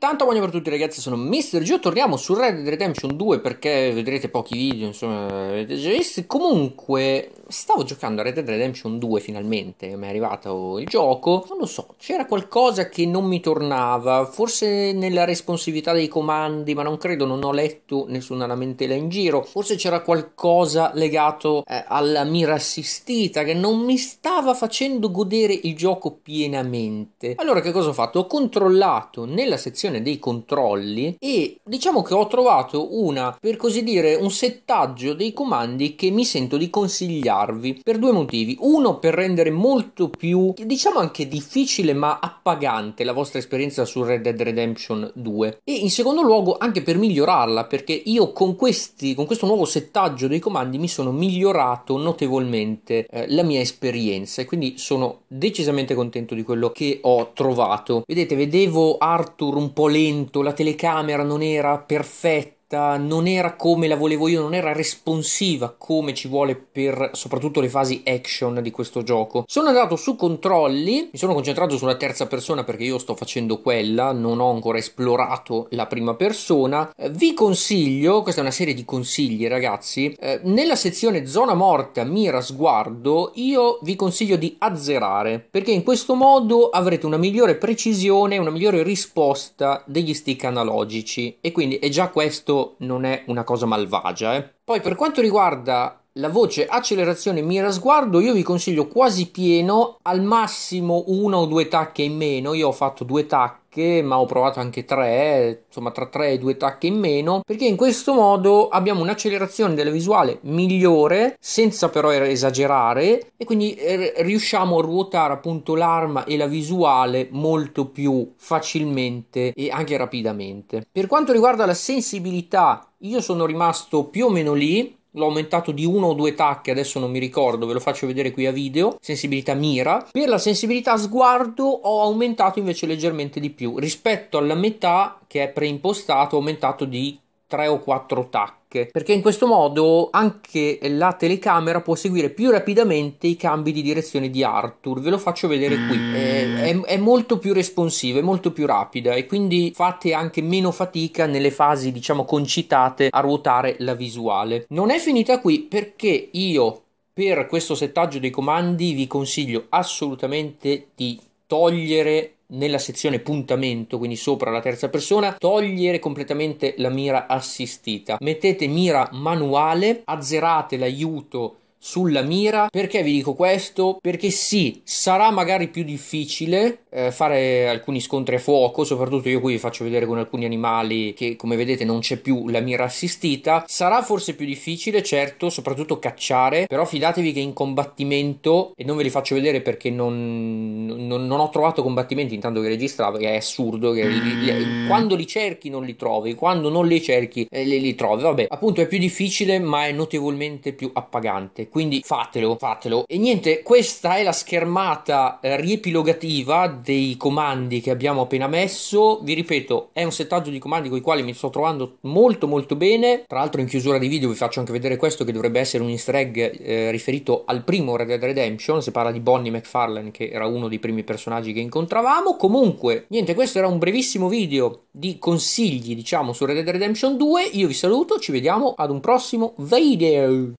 Tanto buongiorno per tutti ragazzi, sono Mister Gio, torniamo su Red Dead Redemption 2 perché vedrete pochi video, insomma, avete già visti. Comunque, stavo giocando a Red Dead Redemption 2 finalmente, mi è arrivato il gioco, non lo so, c'era qualcosa che non mi tornava, forse nella responsività dei comandi, ma non credo, non ho letto nessuna lamentela in giro, forse c'era qualcosa legato eh, alla mira assistita che non mi stava facendo godere il gioco pienamente. Allora che cosa ho fatto? Ho controllato nella sezione questione dei controlli e diciamo che ho trovato una, per così dire, un settaggio dei comandi che mi sento di consigliarvi per due motivi. Uno per rendere molto più, diciamo anche difficile ma appagante la vostra esperienza su Red Dead Redemption 2 e in secondo luogo anche per migliorarla perché io con, questi, con questo nuovo settaggio dei comandi mi sono migliorato notevolmente eh, la mia esperienza e quindi sono decisamente contento di quello che ho trovato. Vedete, vedevo Arthur un po' lento, la telecamera non era perfetta diretta, non era come la volevo io, non era responsiva come ci vuole per soprattutto le fasi action di questo gioco. Sono andato su controlli, mi sono concentrato sulla terza persona perché io sto facendo quella, non ho ancora esplorato la prima persona. Eh, vi consiglio, questa è una serie di consigli ragazzi, eh, nella sezione zona morta, mira, sguardo, io vi consiglio di azzerare perché in questo modo avrete una migliore precisione, una migliore risposta degli stick analogici e quindi è già questo non è una cosa malvagia, eh? Poi per quanto riguarda la voce accelerazione mira sguardo, io vi consiglio quasi pieno, al massimo una o due tacche in meno. Io ho fatto due tacche, ma ho provato anche tre, insomma tra tre e due tacche in meno, perché in questo modo abbiamo un'accelerazione della visuale migliore, senza però er-, esagerare, e quindi er, riusciamo a ruotare appunto l'arma e la visuale molto più facilmente e anche rapidamente. Per quanto riguarda la sensibilità io sono rimasto più o meno lì, l'ho aumentato di uno o due tacche, adesso non mi ricordo, ve lo faccio vedere qui a video, sensibilità mira. Per la sensibilità sguardo ho aumentato invece leggermente di più, rispetto alla metà che è preimpostato ho aumentato di tre o quattro tacche perché in questo modo anche la telecamera può seguire più rapidamente i cambi di direzione di Arthur ve lo faccio vedere qui mm. è, è, è molto più responsiva è molto più rapida e quindi fate anche meno fatica nelle fasi diciamo concitate a ruotare la visuale non è finita qui perché io per questo settaggio dei comandi vi consiglio assolutamente di togliere nella sezione puntamento, quindi sopra la terza persona, togliere completamente la mira assistita. Mettete mira manuale, azzerate l'aiuto sulla mira. Perché vi dico questo? Perché sì, sarà magari più difficile eh, fare alcuni scontri a fuoco, soprattutto io qui vi faccio vedere con alcuni animali che come vedete non c'è più la mira assistita. Sarà forse più difficile, certo, soprattutto cacciare, però fidatevi che in combattimento, e non ve li faccio vedere perché non, non, non ho trovato combattimenti intanto che registravo, che è assurdo, che li, li, quando li cerchi non li trovi, quando non li cerchi eh, li, li trovi, vabbè, appunto è più difficile ma è notevolmente più appagante quindi fatelo, fatelo. E niente, questa è la schermata eh, riepilogativa dei comandi che abbiamo appena messo. Vi ripeto, è un settaggio di comandi con i quali mi sto trovando molto molto bene. Tra l'altro in chiusura di video vi faccio anche vedere questo che dovrebbe essere un easter egg eh, riferito al primo Red Dead Redemption, si parla di Bonnie McFarlane che era uno dei primi personaggi che incontravamo. Comunque, niente, questo era un brevissimo video di consigli, diciamo, su Red Dead Redemption 2. Io vi saluto, ci vediamo ad un prossimo video.